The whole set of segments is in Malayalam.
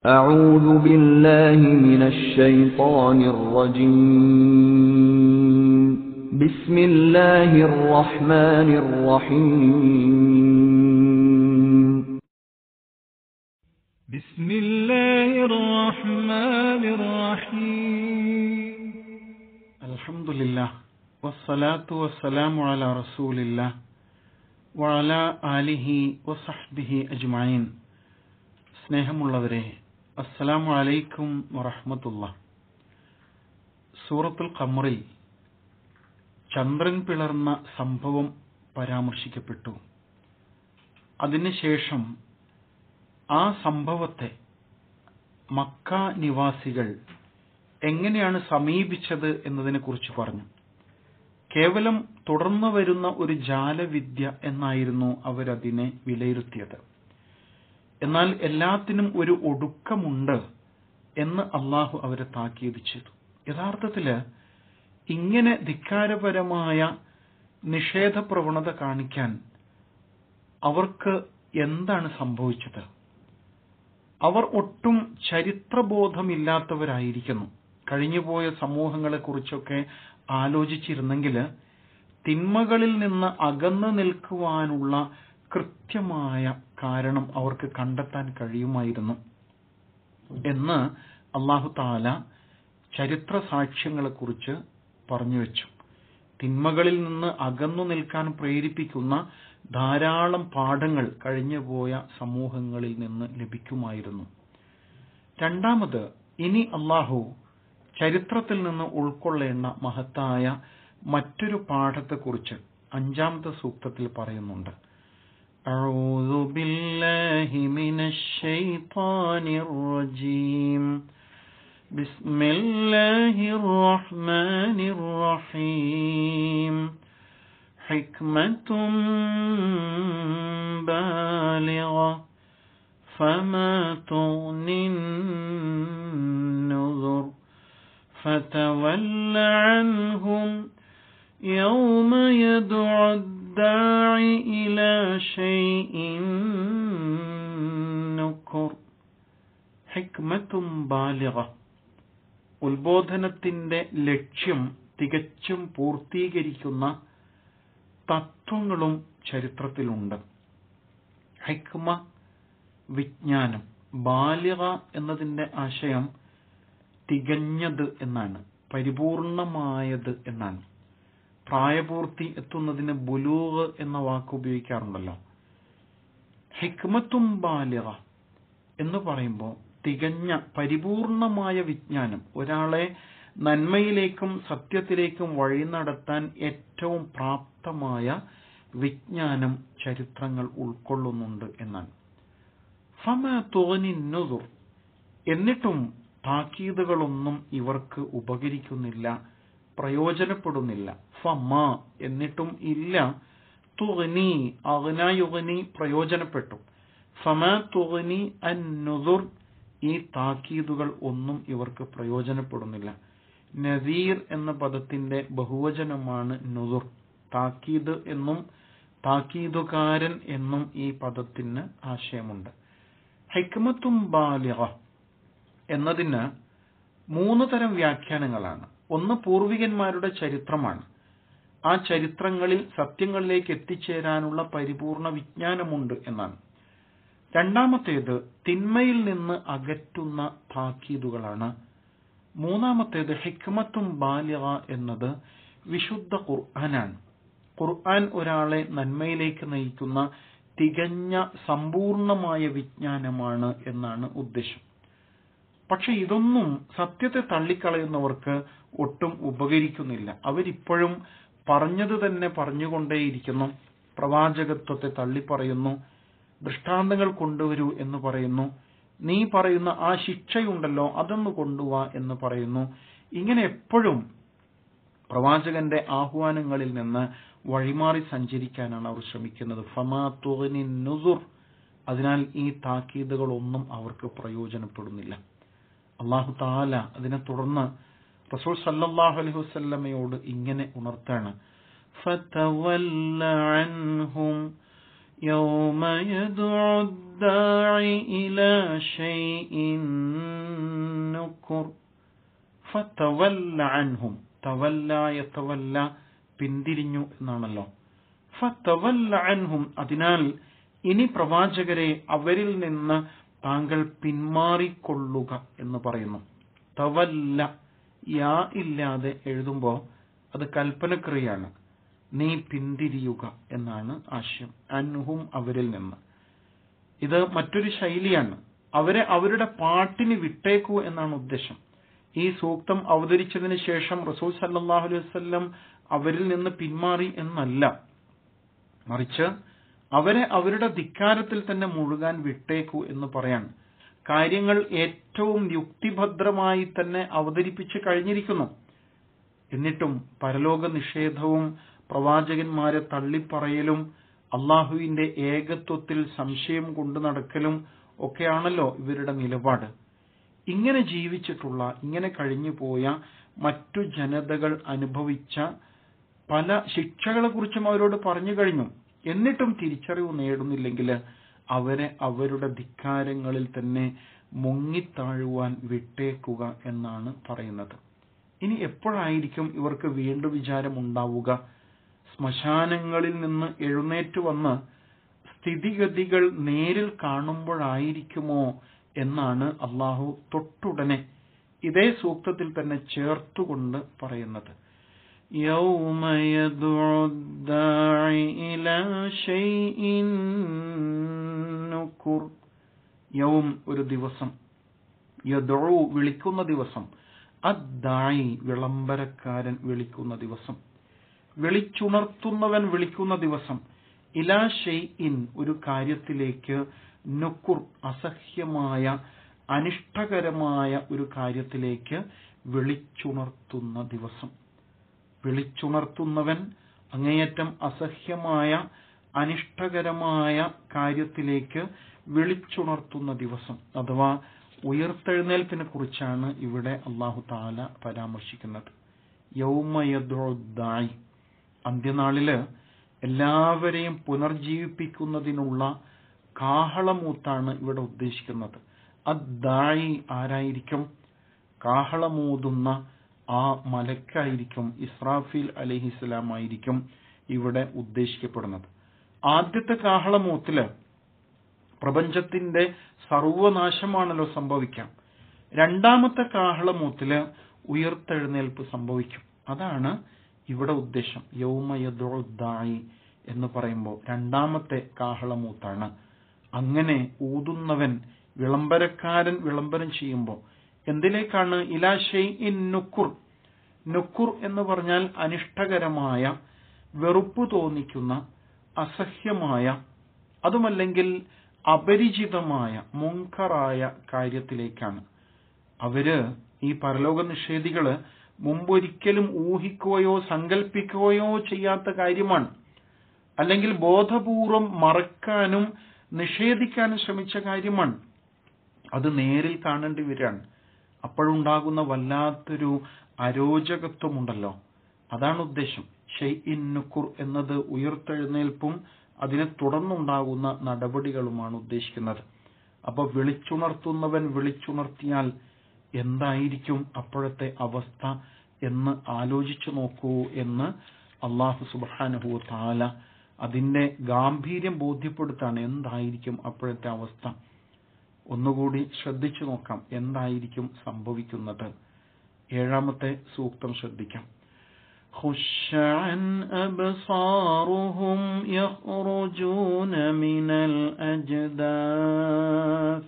أعوذ بالله من الشيطان الرجيم بسم الله الرحمن الرحيم بسم الله الرحمن الرحيم الحمد لله والصلاة والسلام على رسول الله وعلى آله وصحبه أجمعين സ്നേഹമുള്ളവരെ അസ്സലാമു വലൈക്കും വറഹമത്തുള്ള സൂറത്തുൽ ഖമറിൽ ചന്ദ്രൻ പിളർന്ന സംഭവം പരാമർശിക്കപ്പെട്ടു അതിനുശേഷം ആ സംഭവത്തെ മക്ക നിവാസികൾ എങ്ങനെയാണ് സമീപിച്ചത് എന്നതിനെക്കുറിച്ച് പറഞ്ഞു കേവലം തുടർന്നു വരുന്ന ഒരു ജാലവിദ്യ എന്നായിരുന്നു അവരതിനെ വിലയിരുത്തിയത് എന്നാൽ എല്ലാത്തിനും ഒരു ഒടുക്കമുണ്ട് എന്ന് അള്ളാഹു അവരെ താക്കീത് ചെയ്തു യഥാർത്ഥത്തില് ഇങ്ങനെ ധിക്കാരപരമായ നിഷേധ പ്രവണത കാണിക്കാൻ അവർക്ക് എന്താണ് സംഭവിച്ചത് അവർ ഒട്ടും ചരിത്രബോധമില്ലാത്തവരായിരിക്കുന്നു കഴിഞ്ഞുപോയ സമൂഹങ്ങളെക്കുറിച്ചൊക്കെ ആലോചിച്ചിരുന്നെങ്കിൽ തിന്മകളിൽ നിന്ന് അകന്നു നിൽക്കുവാനുള്ള കൃത്യമായ കാരണം അവർക്ക് കണ്ടെത്താൻ കഴിയുമായിരുന്നു എന്ന് അള്ളാഹു താല ചരിത്ര കുറിച്ച് പറഞ്ഞു വെച്ചു തിന്മകളിൽ നിന്ന് അകന്നു നിൽക്കാൻ പ്രേരിപ്പിക്കുന്ന ധാരാളം പാഠങ്ങൾ കഴിഞ്ഞുപോയ സമൂഹങ്ങളിൽ നിന്ന് ലഭിക്കുമായിരുന്നു രണ്ടാമത് ഇനി അള്ളാഹു ചരിത്രത്തിൽ നിന്ന് ഉൾക്കൊള്ളേണ്ട മഹത്തായ മറ്റൊരു പാഠത്തെക്കുറിച്ച് അഞ്ചാമത്തെ സൂക്തത്തിൽ പറയുന്നുണ്ട് أعوذ بالله من الشيطان الرجيم بسم الله الرحمن الرحيم حكمة بالغة فما تغني النذر فتول عنهم يوم يدعو الداعي إلى شيء نكر ഹിക്മത്തും ബാലിക ഉത്ബോധനത്തിന്റെ ലക്ഷ്യം തികച്ചും പൂർത്തീകരിക്കുന്ന തത്വങ്ങളും ചരിത്രത്തിലുണ്ട് ഹൈക്മ വിജ്ഞാനം ബാലിക എന്നതിന്റെ ആശയം തികഞ്ഞത് എന്നാണ് പരിപൂർണമായത് എന്നാണ് പ്രായപൂർത്തി എത്തുന്നതിന് ബുലൂഗ് എന്ന വാക്ക് ഉപയോഗിക്കാറുണ്ടല്ലോ ഹിക്മത്തും ബാലിറ എന്ന് പറയുമ്പോൾ തികഞ്ഞ പരിപൂർണമായ വിജ്ഞാനം ഒരാളെ നന്മയിലേക്കും സത്യത്തിലേക്കും വഴി നടത്താൻ ഏറ്റവും പ്രാപ്തമായ വിജ്ഞാനം ചരിത്രങ്ങൾ ഉൾക്കൊള്ളുന്നുണ്ട് എന്നാണ് ഫമ തോനി എന്നിട്ടും താക്കീതുകളൊന്നും ഇവർക്ക് ഉപകരിക്കുന്നില്ല പ്രയോജനപ്പെടുന്നില്ല ഫമ എന്നിട്ടും ഇല്ല തുഗ്നി അഗ്നയുഗ്നി പ്രയോജനപ്പെട്ടു ഫമ തുഗ്നി അന്നുദുർ ഈ താക്കീതുകൾ ഒന്നും ഇവർക്ക് പ്രയോജനപ്പെടുന്നില്ല നദീർ എന്ന പദത്തിന്റെ ബഹുവചനമാണ് നുദുർ താക്കീദ് എന്നും താക്കീതുകാരൻ എന്നും ഈ പദത്തിന് ആശയമുണ്ട് ഹൈക്കമത്തും ബാലിക എന്നതിന് മൂന്ന് തരം വ്യാഖ്യാനങ്ങളാണ് ഒന്ന് പൂർവികന്മാരുടെ ചരിത്രമാണ് ആ ചരിത്രങ്ങളിൽ സത്യങ്ങളിലേക്ക് എത്തിച്ചേരാനുള്ള പരിപൂർണ വിജ്ഞാനമുണ്ട് എന്നാണ് രണ്ടാമത്തേത് തിന്മയിൽ നിന്ന് അകറ്റുന്ന താക്കീതുകളാണ് മൂന്നാമത്തേത് ഹിക്മത്തും ബാല്യ എന്നത് വിശുദ്ധ ഖുർആനാണ് ഖുർആൻ ഒരാളെ നന്മയിലേക്ക് നയിക്കുന്ന തികഞ്ഞ സമ്പൂർണമായ വിജ്ഞാനമാണ് എന്നാണ് ഉദ്ദേശം പക്ഷെ ഇതൊന്നും സത്യത്തെ തള്ളിക്കളയുന്നവർക്ക് ഒട്ടും ഉപകരിക്കുന്നില്ല അവരിപ്പോഴും പറഞ്ഞത് തന്നെ പറഞ്ഞുകൊണ്ടേയിരിക്കുന്നു പ്രവാചകത്വത്തെ തള്ളിപ്പറയുന്നു ദൃഷ്ടാന്തങ്ങൾ കൊണ്ടുവരൂ എന്ന് പറയുന്നു നീ പറയുന്ന ആ ശിക്ഷയുണ്ടല്ലോ അതൊന്ന് കൊണ്ടുവാ എന്ന് പറയുന്നു ഇങ്ങനെ എപ്പോഴും പ്രവാചകന്റെ ആഹ്വാനങ്ങളിൽ നിന്ന് വഴിമാറി സഞ്ചരിക്കാനാണ് അവർ ശ്രമിക്കുന്നത് ഫമാ നുസുർ അതിനാൽ ഈ താക്കീതുകളൊന്നും അവർക്ക് പ്രയോജനപ്പെടുന്നില്ല അള്ളാഹു താല അതിനെ തുടർന്ന് റസൂൽ സല്ലാഹു അലൈഹി വസ്ല്ലമയോട് ഇങ്ങനെ ഉണർത്താണ് പിന്തിരിഞ്ഞു എന്നാണല്ലോ ഫത്തവല്ല അൻഹും അതിനാൽ ഇനി പ്രവാചകരെ അവരിൽ നിന്ന് താങ്കൾ പിന്മാറിക്കൊള്ളുക എന്ന് പറയുന്നു തവല്ല യാ ഇല്ലാതെ എഴുതുമ്പോൾ അത് കൽപ്പനക്രിയാണ് നീ പിന്തിരിയുക എന്നാണ് ആശയം അൻഹും അവരിൽ നിന്ന് ഇത് മറ്റൊരു ശൈലിയാണ് അവരെ അവരുടെ പാട്ടിന് വിട്ടേക്കൂ എന്നാണ് ഉദ്ദേശം ഈ സൂക്തം അവതരിച്ചതിന് ശേഷം റസൂൽ സല്ലാഹു അലൈവല്ലം അവരിൽ നിന്ന് പിന്മാറി എന്നല്ല മറിച്ച് അവരെ അവരുടെ ധിക്കാരത്തിൽ തന്നെ മുഴുകാൻ വിട്ടേക്കൂ എന്ന് പറയാൻ കാര്യങ്ങൾ ഏറ്റവും യുക്തിഭദ്രമായി തന്നെ അവതരിപ്പിച്ച് കഴിഞ്ഞിരിക്കുന്നു എന്നിട്ടും പരലോക നിഷേധവും പ്രവാചകന്മാരെ തള്ളിപ്പറയലും അള്ളാഹുവിന്റെ ഏകത്വത്തിൽ സംശയം കൊണ്ടു നടക്കലും ഒക്കെയാണല്ലോ ഇവരുടെ നിലപാട് ഇങ്ങനെ ജീവിച്ചിട്ടുള്ള ഇങ്ങനെ കഴിഞ്ഞു പോയ മറ്റു ജനതകൾ അനുഭവിച്ച പല ശിക്ഷകളെക്കുറിച്ചും അവരോട് പറഞ്ഞു കഴിഞ്ഞു എന്നിട്ടും തിരിച്ചറിവ് നേടുന്നില്ലെങ്കിൽ അവരെ അവരുടെ ധിക്കാരങ്ങളിൽ തന്നെ മുങ്ങിത്താഴുവാൻ വിട്ടേക്കുക എന്നാണ് പറയുന്നത് ഇനി എപ്പോഴായിരിക്കും ഇവർക്ക് വീണ്ടും വിചാരം ഉണ്ടാവുക ശ്മശാനങ്ങളിൽ നിന്ന് എഴുന്നേറ്റ് വന്ന് സ്ഥിതിഗതികൾ നേരിൽ കാണുമ്പോഴായിരിക്കുമോ എന്നാണ് അള്ളാഹു തൊട്ടുടനെ ഇതേ സൂക്തത്തിൽ തന്നെ ചേർത്തുകൊണ്ട് പറയുന്നത് يوم يدعو الداعي إلى شيء نكر يوم ഒരു ദിവസം യദുഉ വിളിക്കുന്ന ദിവസം അദ്ദായി വിളംബരക്കാരൻ വിളിക്കുന്ന ദിവസം വിളിച്ചുണർത്തുന്നവൻ വിളിക്കുന്ന ദിവസം ഇലാ ഷെയ്ഇൻ ഒരു കാര്യത്തിലേക്ക് നുക്കുർ അസഹ്യമായ അനിഷ്ടകരമായ ഒരു കാര്യത്തിലേക്ക് വിളിച്ചുണർത്തുന്ന ദിവസം വിളിച്ചുണർത്തുന്നവൻ അങ്ങേയറ്റം അസഹ്യമായ അനിഷ്ടകരമായ കാര്യത്തിലേക്ക് വിളിച്ചുണർത്തുന്ന ദിവസം അഥവാ ഉയർത്തെഴുന്നേൽപ്പിനെ കുറിച്ചാണ് ഇവിടെ അള്ളാഹു താല പരാമർശിക്കുന്നത് യൗമയദ്രോദ്ദായി അന്ത്യനാളില് എല്ലാവരെയും പുനർജീവിപ്പിക്കുന്നതിനുള്ള കാഹളമൂത്താണ് ഇവിടെ ഉദ്ദേശിക്കുന്നത് അദ്ദായി ആരായിരിക്കും കാഹളമൂതുന്ന ആ മലക്കായിരിക്കും ഇസ്രാഫീൽ അലഹിസ്സലാമായിരിക്കും ഇവിടെ ഉദ്ദേശിക്കപ്പെടുന്നത് ആദ്യത്തെ കാഹളമൂത്തില് പ്രപഞ്ചത്തിന്റെ സർവനാശമാണല്ലോ സംഭവിക്കാം രണ്ടാമത്തെ കാഹളമൂത്തില് ഉയർത്തെഴുന്നേൽപ്പ് സംഭവിക്കും അതാണ് ഇവിടെ ഉദ്ദേശം യൗമയദോദ്ദായി എന്ന് പറയുമ്പോൾ രണ്ടാമത്തെ കാഹളമൂത്താണ് അങ്ങനെ ഊതുന്നവൻ വിളംബരക്കാരൻ വിളംബരം ചെയ്യുമ്പോൾ എന്തിലേക്കാണ് ഇലാശൈ ഇൻ നുക്കുർ നുക്കുർ എന്ന് പറഞ്ഞാൽ അനിഷ്ടകരമായ വെറുപ്പ് തോന്നിക്കുന്ന അസഹ്യമായ അതുമല്ലെങ്കിൽ അപരിചിതമായ മുങ്കറായ കാര്യത്തിലേക്കാണ് അവര് ഈ പരലോക നിഷേധികള് മുമ്പൊരിക്കലും ഊഹിക്കുകയോ സങ്കല്പിക്കുകയോ ചെയ്യാത്ത കാര്യമാണ് അല്ലെങ്കിൽ ബോധപൂർവം മറക്കാനും നിഷേധിക്കാനും ശ്രമിച്ച കാര്യമാണ് അത് നേരിൽ കാണേണ്ടി വരികയാണ് അപ്പോഴുണ്ടാകുന്ന വല്ലാത്തൊരു അരോചകത്വമുണ്ടല്ലോ അതാണ് ഉദ്ദേശം ഇൻ നുക്കുർ എന്നത് ഉയർത്തെഴുന്നേൽപ്പും അതിനെ തുടർന്നുണ്ടാകുന്ന നടപടികളുമാണ് ഉദ്ദേശിക്കുന്നത് അപ്പോൾ വിളിച്ചുണർത്തുന്നവൻ വിളിച്ചുണർത്തിയാൽ എന്തായിരിക്കും അപ്പോഴത്തെ അവസ്ഥ എന്ന് ആലോചിച്ചു നോക്കൂ എന്ന് അള്ളാഹു സുബാനുഹു താല അതിന്റെ ഗാംഭീര്യം ബോധ്യപ്പെടുത്താണ് എന്തായിരിക്കും അപ്പോഴത്തെ അവസ്ഥ ഒന്നുകൂടി ശ്രദ്ധിച്ചു നോക്കാം എന്തായിരിക്കും സംഭവിക്കുന്നത് ഏഴാമത്തെ സൂക്തം ശ്രദ്ധിക്കാം خشعا أبصارهم يخرجون من الأجداث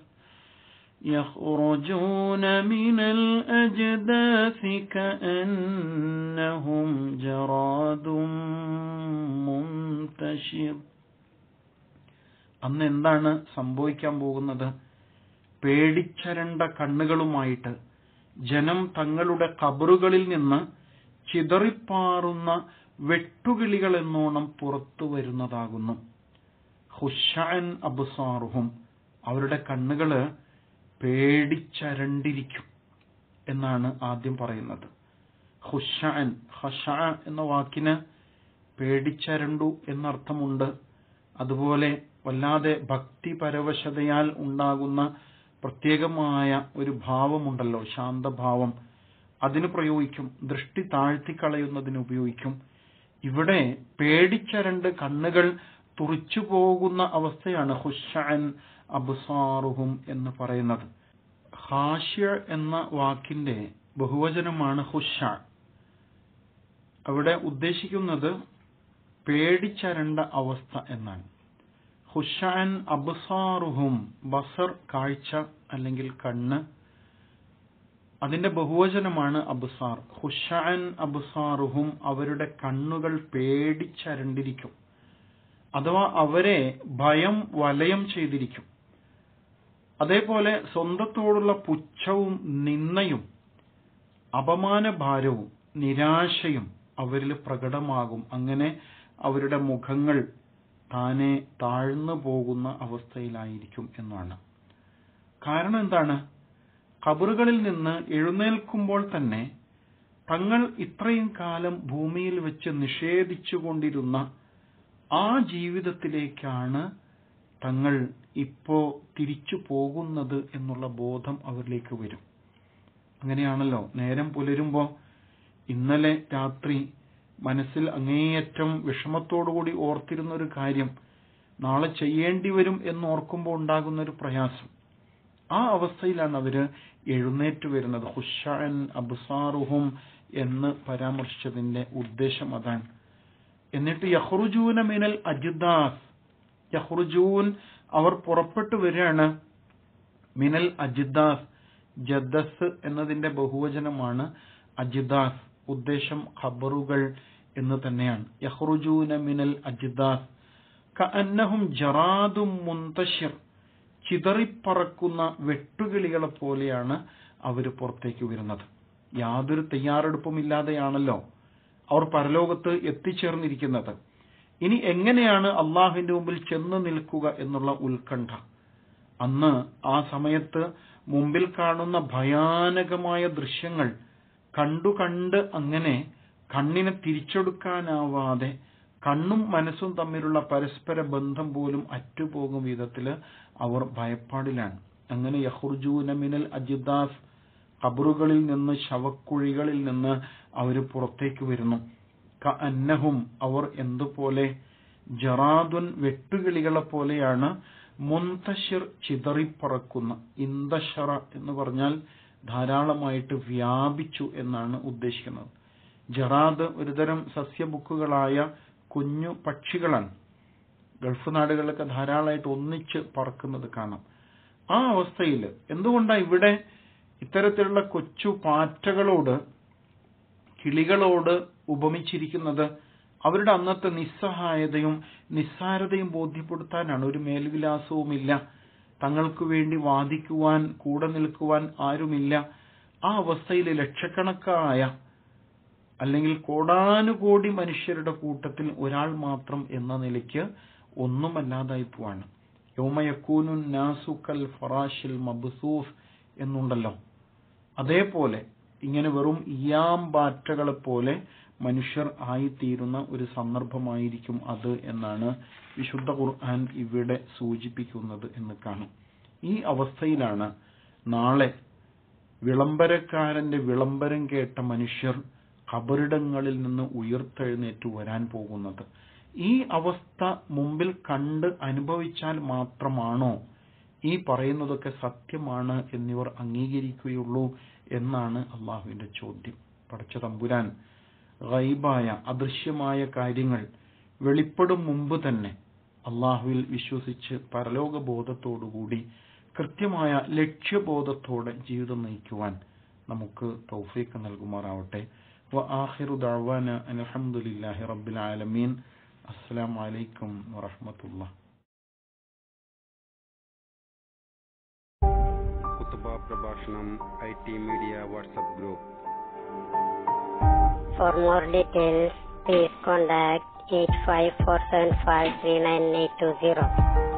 يخرجون من الأجداث كأنهم جراد منتشر അന്ന് എന്താണ് സംഭവിക്കാൻ പോകുന്നത് പേടിച്ചരണ്ട കണ്ണുകളുമായിട്ട് ജനം തങ്ങളുടെ കബറുകളിൽ നിന്ന് ചിതറിപ്പാറുന്ന വെട്ടുകിളികളെന്നോണം പുറത്തു വരുന്നതാകുന്നു ഹുഷാൻ അബുസാറുഹും അവരുടെ കണ്ണുകള് പേടിച്ചരണ്ടിരിക്കും എന്നാണ് ആദ്യം പറയുന്നത് ഹുഷാൻ ഹഷ എന്ന വാക്കിന് പേടിച്ചരണ്ടു എന്നർത്ഥമുണ്ട് അതുപോലെ വല്ലാതെ ഭക്തി പരവശതയാൽ ഉണ്ടാകുന്ന പ്രത്യേകമായ ഒരു ഭാവമുണ്ടല്ലോ ശാന്തഭാവം അതിന് പ്രയോഗിക്കും ദൃഷ്ടി താഴ്ത്തിക്കളയുന്നതിന് ഉപയോഗിക്കും ഇവിടെ പേടിച്ച രണ്ട് കണ്ണുകൾ തുറിച്ചു പോകുന്ന അവസ്ഥയാണ് ഹുഷാൻ അബ്സാറുഹും എന്ന് പറയുന്നത് ഹാഷ്യ എന്ന വാക്കിന്റെ ബഹുവചനമാണ് ഹുഷ അവിടെ ഉദ്ദേശിക്കുന്നത് പേടിച്ചരണ്ട അവസ്ഥ എന്നാണ് ഹുഷാൻ അബ്സാറുഹും ബസർ കാഴ്ച അല്ലെങ്കിൽ കണ്ണ് അതിന്റെ ബഹുവചനമാണ് അബ്സാർ ഹുഷാൻ അബ്സാറുഹും അവരുടെ കണ്ണുകൾ പേടിച്ചരണ്ടിരിക്കും അഥവാ അവരെ ഭയം വലയം ചെയ്തിരിക്കും അതേപോലെ സ്വന്തത്തോടുള്ള പുച്ഛവും നിന്നയും അപമാനഭാരവും നിരാശയും അവരിൽ പ്രകടമാകും അങ്ങനെ അവരുടെ മുഖങ്ങൾ താനെ താഴ്ന്നു പോകുന്ന അവസ്ഥയിലായിരിക്കും എന്നാണ് കാരണം എന്താണ് കബറുകളിൽ നിന്ന് എഴുന്നേൽക്കുമ്പോൾ തന്നെ തങ്ങൾ ഇത്രയും കാലം ഭൂമിയിൽ വെച്ച് നിഷേധിച്ചുകൊണ്ടിരുന്ന ആ ജീവിതത്തിലേക്കാണ് തങ്ങൾ ഇപ്പോ തിരിച്ചു പോകുന്നത് എന്നുള്ള ബോധം അവരിലേക്ക് വരും അങ്ങനെയാണല്ലോ നേരം പുലരുമ്പോ ഇന്നലെ രാത്രി മനസ്സിൽ അങ്ങേയറ്റം വിഷമത്തോടുകൂടി ഓർത്തിരുന്ന ഒരു കാര്യം നാളെ ചെയ്യേണ്ടി വരും എന്നോർക്കുമ്പോൾ ഉണ്ടാകുന്ന ഒരു പ്രയാസം ആ അവസ്ഥയിലാണ് അവര് എഴുന്നേറ്റ് വരുന്നത് ഹുഷാൻ അബ്സാറുഹും എന്ന് പരാമർശിച്ചതിന്റെ ഉദ്ദേശം അതാൻ എന്നിട്ട് യഹ്റുജൂന മിനൽ അജിദാസ് യഹ്റുജൂൻ അവർ പുറപ്പെട്ടു വരികയാണ് മിനൽ അജിദാസ് ജദ്ദസ് എന്നതിന്റെ ബഹുവചനമാണ് അജിദാസ് ഉദ്ദേശം ഖബറുകൾ എന്ന് തന്നെയാണ് യഹ്റുജൂന മിനൽ അജിദാസ് കഅന്നഹും ജറാദും മുന്തഷിർ ചിതറിപ്പറക്കുന്ന വെട്ടുകിളികളെ പോലെയാണ് അവർ പുറത്തേക്ക് വരുന്നത് യാതൊരു തയ്യാറെടുപ്പും ഇല്ലാതെയാണല്ലോ അവർ പരലോകത്ത് എത്തിച്ചേർന്നിരിക്കുന്നത് ഇനി എങ്ങനെയാണ് അള്ളാഹുവിന്റെ മുമ്പിൽ ചെന്ന് നിൽക്കുക എന്നുള്ള ഉത്കണ്ഠ അന്ന് ആ സമയത്ത് മുമ്പിൽ കാണുന്ന ഭയാനകമായ ദൃശ്യങ്ങൾ കണ്ടു കണ്ട് അങ്ങനെ കണ്ണിന് തിരിച്ചെടുക്കാനാവാതെ കണ്ണും മനസ്സും തമ്മിലുള്ള പരസ്പര ബന്ധം പോലും അറ്റുപോകും വിധത്തിൽ അവർ ഭയപ്പാടിലാണ് അങ്ങനെ യഹുർജൂനമിനൽ മിനൽ അജിദാസ് കബറുകളിൽ നിന്ന് ശവക്കുഴികളിൽ നിന്ന് അവർ പുറത്തേക്ക് വരുന്നു അന്നഹും അവർ എന്തുപോലെ ജറാദുൻ വെട്ടുകിളികളെ പോലെയാണ് മുന്തഷിർ ചിതറിപ്പറക്കുന്ന ഇന്തഷറ എന്ന് പറഞ്ഞാൽ ധാരാളമായിട്ട് വ്യാപിച്ചു എന്നാണ് ഉദ്ദേശിക്കുന്നത് ജറാദ് ഒരുതരം സസ്യബുക്കുകളായ കുഞ്ഞു പക്ഷികളാണ് ഗൾഫ് നാടുകളിലൊക്കെ ധാരാളമായിട്ട് ഒന്നിച്ച് പറക്കുന്നത് കാണാം ആ അവസ്ഥയിൽ എന്തുകൊണ്ടാണ് ഇവിടെ ഇത്തരത്തിലുള്ള കൊച്ചു പാറ്റകളോട് കിളികളോട് ഉപമിച്ചിരിക്കുന്നത് അവരുടെ അന്നത്തെ നിസ്സഹായതയും നിസ്സാരതയും ബോധ്യപ്പെടുത്താനാണ് ഒരു മേൽവിലാസവുമില്ല തങ്ങൾക്ക് വേണ്ടി വാദിക്കുവാൻ കൂടെ നിൽക്കുവാൻ ആരുമില്ല ആ അവസ്ഥയിൽ ലക്ഷക്കണക്കായ അല്ലെങ്കിൽ കോടാനുകോടി മനുഷ്യരുടെ കൂട്ടത്തിൽ ഒരാൾ മാത്രം എന്ന നിലയ്ക്ക് ഒന്നും പോവാണ് യോമയക്കൂനു നാസുക്കൽ ഫറാഷിൽ മബ്സൂഫ് എന്നുണ്ടല്ലോ അതേപോലെ ഇങ്ങനെ വെറും ബാറ്റകളെ പോലെ മനുഷ്യർ ആയിത്തീരുന്ന ഒരു സന്ദർഭമായിരിക്കും അത് എന്നാണ് വിശുദ്ധ ഖുർആൻ ഇവിടെ സൂചിപ്പിക്കുന്നത് എന്ന് കാണും ഈ അവസ്ഥയിലാണ് നാളെ വിളംബരക്കാരന്റെ വിളംബരം കേട്ട മനുഷ്യർ കബറിടങ്ങളിൽ നിന്ന് ഉയർത്തെഴുന്നേറ്റ് വരാൻ പോകുന്നത് ഈ അവസ്ഥ മുമ്പിൽ കണ്ട് അനുഭവിച്ചാൽ മാത്രമാണോ ഈ പറയുന്നതൊക്കെ സത്യമാണ് എന്നിവർ അംഗീകരിക്കുകയുള്ളൂ എന്നാണ് അള്ളാഹുവിന്റെ ചോദ്യം പഠിച്ച തമ്പുരാൻ ഗൈബായ അദൃശ്യമായ കാര്യങ്ങൾ വെളിപ്പെടും മുമ്പ് തന്നെ അള്ളാഹുവിൽ വിശ്വസിച്ച് പരലോക ബോധത്തോടുകൂടി കൃത്യമായ ലക്ഷ്യബോധത്തോടെ ജീവിതം നയിക്കുവാൻ നമുക്ക് തൗഫീക്ക് നൽകുമാറാവട്ടെ وآخر دعوانا أن الحمد لله رب العالمين السلام عليكم ورحمة الله For more details, please contact 8547539820.